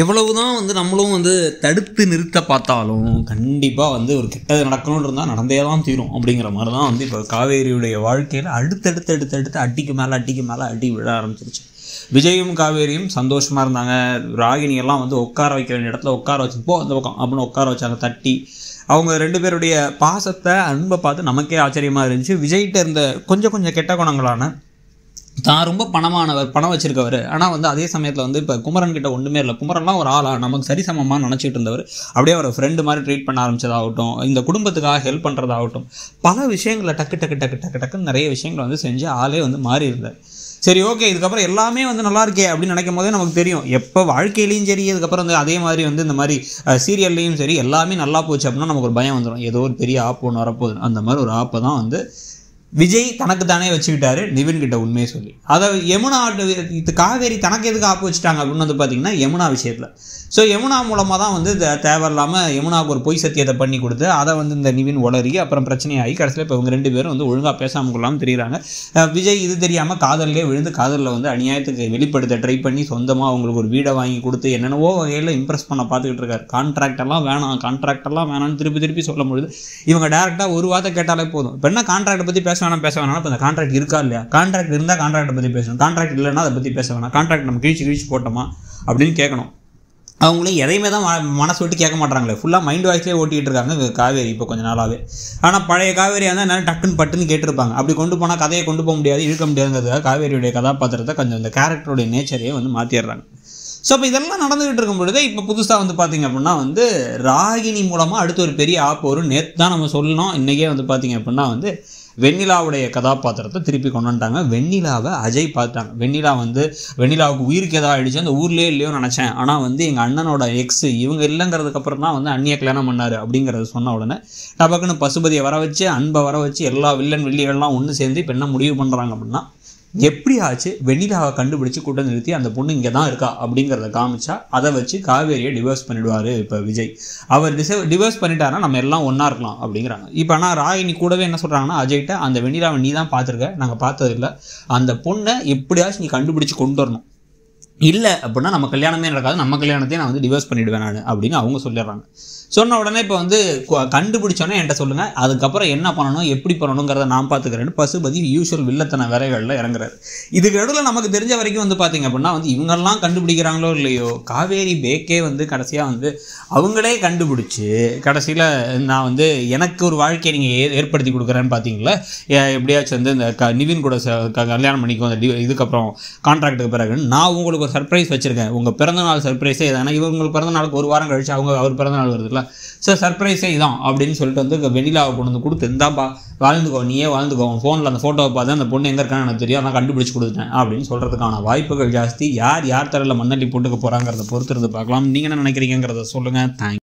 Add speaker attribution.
Speaker 1: எவ்வளவு தான் வந்து நம்மளும் வந்து தடுத்து நிறுத்த பார்த்தாலும் கண்டிப்பாக வந்து ஒரு கெட்டது நடக்கணும்னு இருந்தால் நடந்தே தான் தீரும் அப்படிங்கிற மாதிரி தான் வந்து இப்போ காவேரியுடைய வாழ்க்கையில் அடுத்தடுத்து அடுத்தடுத்து அட்டிக்கு மேலே அட்டிக்கு மேலே அடி விழ ஆரம்பிச்சிருச்சு விஜயும் காவேரியும் சந்தோஷமாக இருந்தாங்க எல்லாம் வந்து உட்கார வைக்க வேண்டிய இடத்துல உட்கார வச்சு போ அந்த பக்கம் அப்படின்னு உட்கார வச்சாங்க தட்டி அவங்க ரெண்டு பேருடைய பாசத்தை அன்பை பார்த்து நமக்கே ஆச்சரியமாக இருந்துச்சு விஜய்கிட்ட இருந்த கொஞ்சம் கொஞ்சம் கெட்ட குணங்களான தான் ரொம்ப பணமானவர் பணம் வச்சிருக்கவர் ஆனால் வந்து அதே சமயத்தில் வந்து இப்போ குமரன் கிட்ட ஒன்றுமே இல்லை குமரன்லாம் ஒரு ஆளா நமக்கு சரிசமமாக நினச்சிட்டு இருந்தவர் அப்படியே அவரை ஃப்ரெண்டு மாதிரி ட்ரீட் பண்ண ஆரம்பிச்சதாகட்டும் இந்த குடும்பத்துக்காக ஹெல்ப் பண்ணுறதாகட்டும் பல விஷயங்களை டக்கு டக்கு டக்கு டக்கு டக்குன்னு நிறைய விஷயங்களை வந்து செஞ்சு ஆளே வந்து மாறி இருந்தார் சரி ஓகே இதுக்கப்புறம் எல்லாமே வந்து நல்லா இருக்கே அப்படின்னு நினைக்கும் போதே நமக்கு தெரியும் எப்போ வாழ்க்கையிலையும் சரி இதுக்கப்புறம் வந்து அதே மாதிரி வந்து இந்த மாதிரி சீரியல்லையும் சரி எல்லாமே நல்லா போச்சு அப்படின்னா நமக்கு ஒரு பயம் வந்துடும் ஏதோ ஒரு பெரிய ஆப் ஒன்று வரப்போகுது அந்த மாதிரி ஒரு ஆப்பை தான் வந்து விஜய் தனக்கு தானே வச்சுக்கிட்டாரு நிவின் கிட்ட உண்மையை சொல்லி அதை யமுனா இது காவேரி தனக்கு எதுக்கு ஆப்பு வச்சுட்டாங்க அப்படின்னு வந்து பார்த்தீங்கன்னா யமுனா விஷயத்தில் ஸோ யமுனா மூலமாக தான் வந்து தேவையில்லாமல் யமுனாவுக்கு ஒரு பொய் சத்தியத்தை பண்ணி கொடுத்து அதை வந்து இந்த நிவின் உளறி அப்புறம் பிரச்சனையாகி கடைசியில் இப்போ இவங்க ரெண்டு பேரும் வந்து ஒழுங்காக பேசாமல் கொள்ளாமல் தெரியுறாங்க விஜய் இது தெரியாமல் காதலிலே விழுந்து காதலில் வந்து அநியாயத்துக்கு வெளிப்படுத்த ட்ரை பண்ணி சொந்தமாக அவங்களுக்கு ஒரு வீடை வாங்கி கொடுத்து என்னென்னவோ வகையில் இம்ப்ரெஸ் பண்ண பார்த்துக்கிட்டு இருக்காரு கான்ட்ராக்டெல்லாம் வேணாம் கான்ட்ராக்டெல்லாம் வேணாம்னு திருப்பி திருப்பி சொல்லும் பொழுது இவங்க டேரெக்டாக ஒரு வார்த்தை கேட்டாலே போதும் இப்போ என்ன கான்ட்ராக்டை பற்றி பேச வேணால் பேச வேணாம் இப்போ இந்த கான்ட்ராக்ட் இருக்கா இல்லையா கான்ட்ராக்ட் இருந்தால் கான்ட்ராக்டை பற்றி பேசணும் கான்ட்ராக்ட் இல்லைனா அதை பற்றி பேச வேணாம் கான்ட்ராக்ட் நம்ம கிழிச்சு கிழிச்சு போட்டோமா அப்படின்னு கேட்கணும் அவங்களே எதையுமே தான் மனசு விட்டு கேட்க மாட்டாங்களே ஃபுல்லாக மைண்ட் வாய்ஸ்லேயே ஓட்டிகிட்டு இருக்காங்க காவேரி இப்போ கொஞ்சம் நாளாகவே ஆனால் பழைய காவேரி வந்து நல்லா டக்குன்னு பட்டுன்னு கேட்டிருப்பாங்க அப்படி கொண்டு போனால் கதையை கொண்டு போக முடியாது இழுக்க முடியாதுங்கிறது காவேரியுடைய கதாபாத்திரத்தை கொஞ்சம் இந்த கேரக்டருடைய நேச்சரையே வந்து மாற்றிடுறாங்க ஸோ இப்போ இதெல்லாம் நடந்துகிட்டு இருக்கும் பொழுது இப்போ புதுசாக வந்து பார்த்திங்க அப்படின்னா வந்து ராகினி மூலமாக அடுத்து ஒரு பெரிய ஆப் வரும் நேற்று தான் நம்ம சொல்லணும் இன்றைக்கே வந்து பார்த்திங்க அப்படின்னா வந்து வெண்ணிலாவுடைய கதாபாத்திரத்தை திருப்பி கொண்டு வந்துட்டாங்க வெண்ணிலாவை அஜய் பார்த்தாங்க வெண்ணிலா வந்து வெண்ணிலாவுக்கு உயிருக்கு எதாவது ஆகிடுச்சு அந்த ஊர்லேயே இல்லையோ நினச்சேன் ஆனால் வந்து எங்கள் அண்ணனோட எக்ஸ் இவங்க இல்லைங்கிறதுக்கு அப்புறம் தான் வந்து அண்ணியை கல்யாணம் பண்ணார் அப்படிங்கிறத சொன்ன உடனே டபக்குன்னு பசுபதியை வர வச்சு அன்பை வர வச்சு எல்லா வில்லன் வெள்ளிகள்லாம் ஒன்று சேர்ந்து இப்போ என்ன முடிவு பண்ணுறாங்க அப்படின்னா எப்படியாச்சு வெண்ணிலாவை கண்டுபிடிச்சு கூட்டம் நிறுத்தி அந்த பொண்ணு இங்கே தான் இருக்கா அப்படிங்கிறத காமிச்சா அதை வச்சு காவேரியை டிவோர்ஸ் பண்ணிடுவார் இப்போ விஜய் அவர் டிசை டிவோர்ஸ் பண்ணிட்டாருன்னா நம்ம எல்லாம் ஒன்றா இருக்கலாம் அப்படிங்கிறாங்க இப்போ ஆனால் ராகினி கூடவே என்ன சொல்கிறாங்கன்னா அஜய்கிட்ட அந்த வெண்ணிலாவை நீ தான் பார்த்துருக்க நாங்கள் பார்த்ததில்ல அந்த பொண்ணை எப்படியாச்சும் நீ கண்டுபிடிச்சி கொண்டு வரணும் இல்லை அப்படின்னா நம்ம கல்யாணமே நடக்காது நம்ம கல்யாணத்தையும் நான் வந்து டிவோர்ஸ் பண்ணிவிடுவேன் நான் அப்படின்னு அவங்க சொல்லிடுறாங்க சொன்ன உடனே இப்போ வந்து கண்டுபிடிச்சோன்னே என்கிட்ட சொல்லுங்கள் அதுக்கப்புறம் என்ன பண்ணணும் எப்படி பண்ணணுங்கிறத நான் பார்த்துக்கிறேன்னு பசுபதி யூஸ்வல் வில்லத்தன விரைவில் இறங்குறாரு இதுக்கு நடுவில் நமக்கு தெரிஞ்ச வரைக்கும் வந்து பார்த்திங்க அப்படின்னா வந்து இவங்கெல்லாம் கண்டுபிடிக்கிறாங்களோ இல்லையோ காவேரி பேக்கே வந்து கடைசியாக வந்து அவங்களே கண்டுபிடிச்சி கடைசியில் நான் வந்து எனக்கு ஒரு வாழ்க்கையை நீங்கள் ஏ ஏற்படுத்தி கொடுக்குறேன்னு பார்த்தீங்களா எப்படியாச்சும் வந்து இந்த க நிவின் கூட கல்யாணம் பண்ணிக்கும் அந்த இதுக்கப்புறம் கான்ட்ராக்டுக்கு பிறகுன்னு நான் உங்களுக்கு உங்களுக்கு ஒரு சர்ப்ரைஸ் வச்சுருக்கேன் உங்கள் பிறந்தநாள் சர்ப்ரைஸே இதான இவங்களுக்கு பிறந்த நாளுக்கு ஒரு வாரம் கழிச்சு அவங்க அவர் பிறந்த நாள் வருதுல்ல சார் சர்ப்ரைஸே இதான் அப்படின்னு சொல்லிட்டு வந்து வெண்ணிலாவை கொண்டு வந்து கொடுத்து இருந்தாப்பா வாழ்ந்துக்கோ நீயே வாழ்ந்துக்கோ அவன் ஃபோனில் அந்த ஃபோட்டோவை பார்த்து அந்த பொண்ணு எங்கே இருக்கான்னு எனக்கு தெரியும் நான் கண்டுபிடிச்சி கொடுத்துட்டேன் அப்படின்னு சொல்கிறதுக்கான வாய்ப்புகள் ஜாஸ்தி யார் யார் தரல மண்ணள்ளி போட்டுக்க போகிறாங்கிறத பொறுத்து இருந்து பார்க்கலாம் நீங்கள் என்ன நினைக்கிறீங்கிறத சொல்லுங்கள் தேங்க்ஸ்